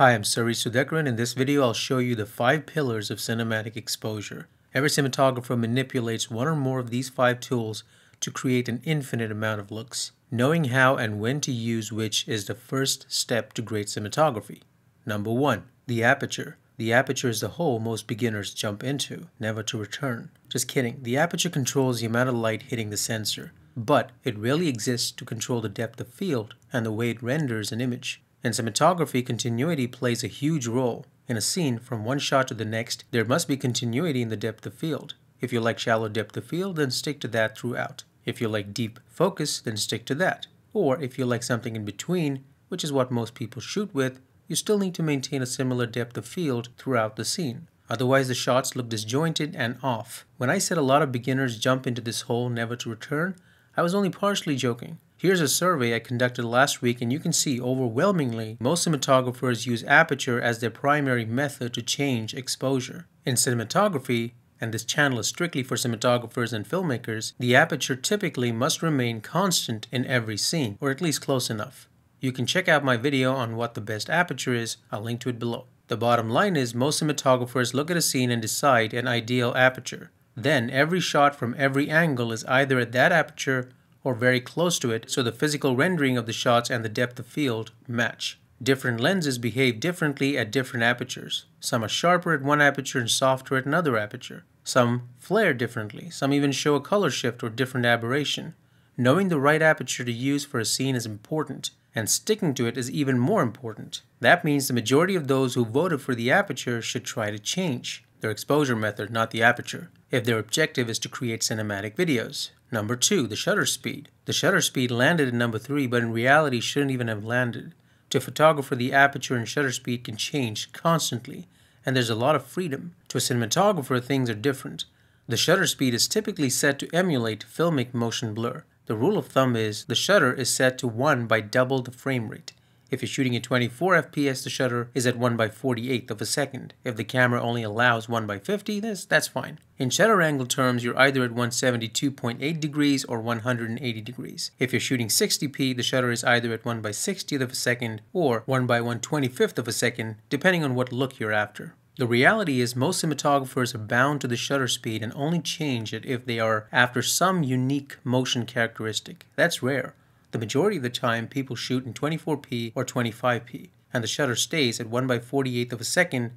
Hi, I'm Suri Sudhakaran. In this video, I'll show you the five pillars of cinematic exposure. Every cinematographer manipulates one or more of these five tools to create an infinite amount of looks. Knowing how and when to use which is the first step to great cinematography. Number one, the aperture. The aperture is the hole most beginners jump into, never to return. Just kidding, the aperture controls the amount of light hitting the sensor, but it really exists to control the depth of field and the way it renders an image. In cinematography, continuity plays a huge role. In a scene, from one shot to the next, there must be continuity in the depth of field. If you like shallow depth of field, then stick to that throughout. If you like deep focus, then stick to that. Or if you like something in between, which is what most people shoot with, you still need to maintain a similar depth of field throughout the scene. Otherwise, the shots look disjointed and off. When I said a lot of beginners jump into this hole never to return, I was only partially joking. Here's a survey I conducted last week and you can see overwhelmingly most cinematographers use aperture as their primary method to change exposure. In cinematography, and this channel is strictly for cinematographers and filmmakers, the aperture typically must remain constant in every scene, or at least close enough. You can check out my video on what the best aperture is, I'll link to it below. The bottom line is most cinematographers look at a scene and decide an ideal aperture. Then every shot from every angle is either at that aperture or very close to it so the physical rendering of the shots and the depth of field match. Different lenses behave differently at different apertures. Some are sharper at one aperture and softer at another aperture. Some flare differently. Some even show a color shift or different aberration. Knowing the right aperture to use for a scene is important, and sticking to it is even more important. That means the majority of those who voted for the aperture should try to change their exposure method, not the aperture, if their objective is to create cinematic videos. Number two, the shutter speed. The shutter speed landed at number three, but in reality shouldn't even have landed. To a photographer, the aperture and shutter speed can change constantly, and there's a lot of freedom. To a cinematographer, things are different. The shutter speed is typically set to emulate filmic motion blur. The rule of thumb is the shutter is set to 1 by double the frame rate. If you're shooting at 24 FPS, the shutter is at 1 by 48th of a second. If the camera only allows 1 by 50, this, that's fine. In shutter angle terms, you're either at 172.8 degrees or 180 degrees. If you're shooting 60p, the shutter is either at 1 by 60th of a second or 1 by 125th of a second, depending on what look you're after. The reality is most cinematographers are bound to the shutter speed and only change it if they are after some unique motion characteristic. That's rare. The majority of the time, people shoot in 24p or 25p, and the shutter stays at 1 by 48th of a second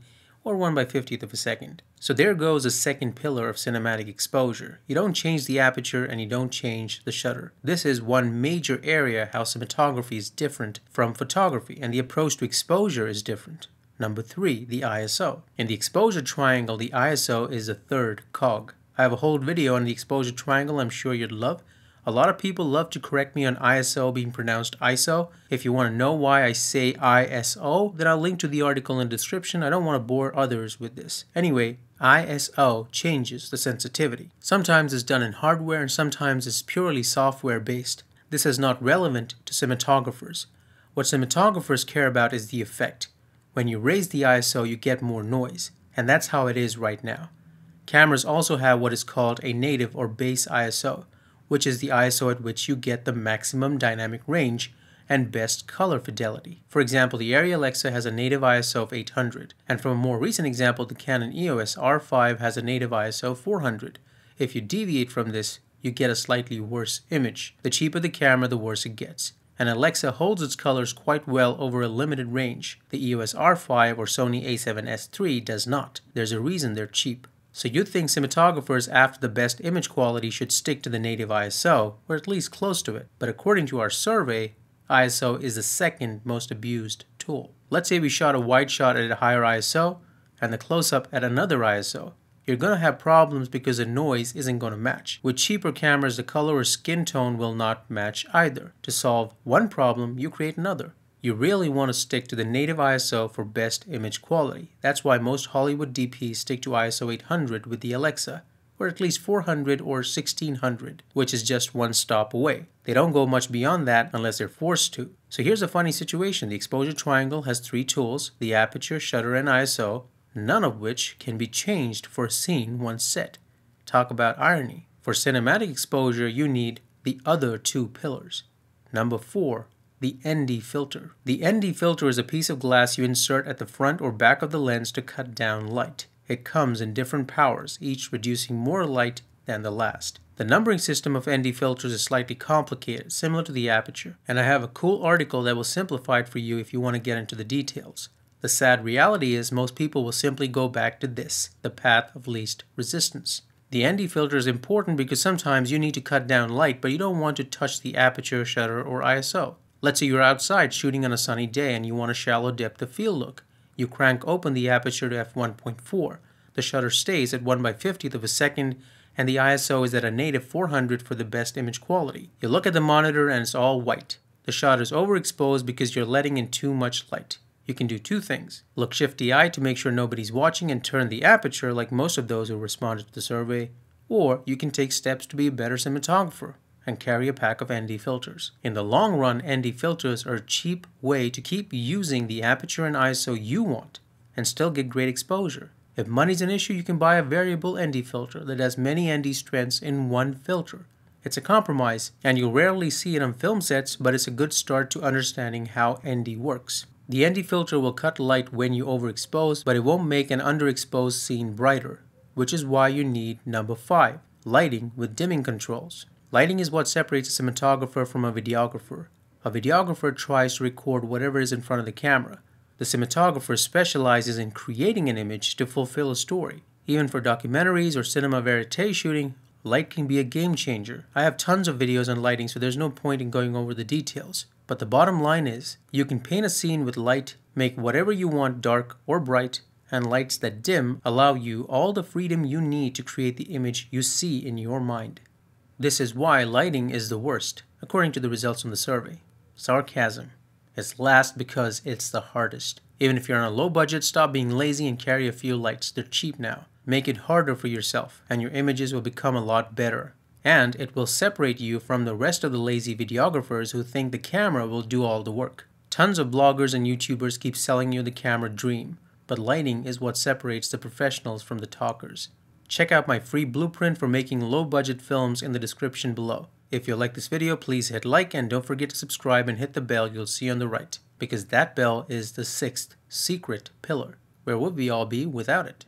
or 1 by 50th of a second. So there goes a second pillar of cinematic exposure. You don't change the aperture and you don't change the shutter. This is one major area how cinematography is different from photography and the approach to exposure is different. Number 3, the ISO. In the exposure triangle, the ISO is the third cog. I have a whole video on the exposure triangle I'm sure you'd love, a lot of people love to correct me on ISO being pronounced ISO. If you want to know why I say ISO, then I'll link to the article in the description. I don't want to bore others with this. Anyway, ISO changes the sensitivity. Sometimes it's done in hardware and sometimes it's purely software based. This is not relevant to cinematographers. What cinematographers care about is the effect. When you raise the ISO, you get more noise, and that's how it is right now. Cameras also have what is called a native or base ISO which is the ISO at which you get the maximum dynamic range and best color fidelity. For example, the Arri Alexa has a native ISO of 800, and from a more recent example, the Canon EOS R5 has a native ISO of 400. If you deviate from this, you get a slightly worse image. The cheaper the camera, the worse it gets. And Alexa holds its colors quite well over a limited range. The EOS R5 or Sony a7S III does not. There's a reason they're cheap. So you'd think cinematographers after the best image quality should stick to the native ISO, or at least close to it. But according to our survey, ISO is the second most abused tool. Let's say we shot a wide shot at a higher ISO and the close-up at another ISO. You're going to have problems because the noise isn't going to match. With cheaper cameras, the color or skin tone will not match either. To solve one problem, you create another you really want to stick to the native ISO for best image quality. That's why most Hollywood DPs stick to ISO 800 with the Alexa, or at least 400 or 1600, which is just one stop away. They don't go much beyond that unless they're forced to. So here's a funny situation. The exposure triangle has three tools, the aperture, shutter, and ISO, none of which can be changed for a scene once set. Talk about irony. For cinematic exposure, you need the other two pillars. Number four, the ND filter. The ND filter is a piece of glass you insert at the front or back of the lens to cut down light. It comes in different powers, each reducing more light than the last. The numbering system of ND filters is slightly complicated, similar to the aperture, and I have a cool article that will simplify it for you if you want to get into the details. The sad reality is most people will simply go back to this, the path of least resistance. The ND filter is important because sometimes you need to cut down light but you don't want to touch the aperture, shutter, or ISO. Let's say you're outside shooting on a sunny day and you want a shallow depth of field look. You crank open the aperture to f1.4. The shutter stays at 1 by 50th of a second and the ISO is at a native 400 for the best image quality. You look at the monitor and it's all white. The shot is overexposed because you're letting in too much light. You can do two things. Look shifty eye to make sure nobody's watching and turn the aperture like most of those who responded to the survey, or you can take steps to be a better cinematographer and carry a pack of ND filters. In the long run, ND filters are a cheap way to keep using the aperture and ISO you want and still get great exposure. If money's an issue, you can buy a variable ND filter that has many ND strengths in one filter. It's a compromise, and you will rarely see it on film sets, but it's a good start to understanding how ND works. The ND filter will cut light when you overexpose, but it won't make an underexposed scene brighter, which is why you need number 5, lighting with dimming controls. Lighting is what separates a cinematographer from a videographer. A videographer tries to record whatever is in front of the camera. The cinematographer specializes in creating an image to fulfill a story. Even for documentaries or cinema verite shooting, light can be a game changer. I have tons of videos on lighting, so there's no point in going over the details. But the bottom line is, you can paint a scene with light, make whatever you want dark or bright, and lights that dim allow you all the freedom you need to create the image you see in your mind. This is why lighting is the worst, according to the results from the survey. Sarcasm. It's last because it's the hardest. Even if you're on a low budget, stop being lazy and carry a few lights. They're cheap now. Make it harder for yourself, and your images will become a lot better. And it will separate you from the rest of the lazy videographers who think the camera will do all the work. Tons of bloggers and YouTubers keep selling you the camera dream, but lighting is what separates the professionals from the talkers. Check out my free blueprint for making low-budget films in the description below. If you like this video, please hit like and don't forget to subscribe and hit the bell you'll see on the right, because that bell is the sixth secret pillar. Where would we all be without it?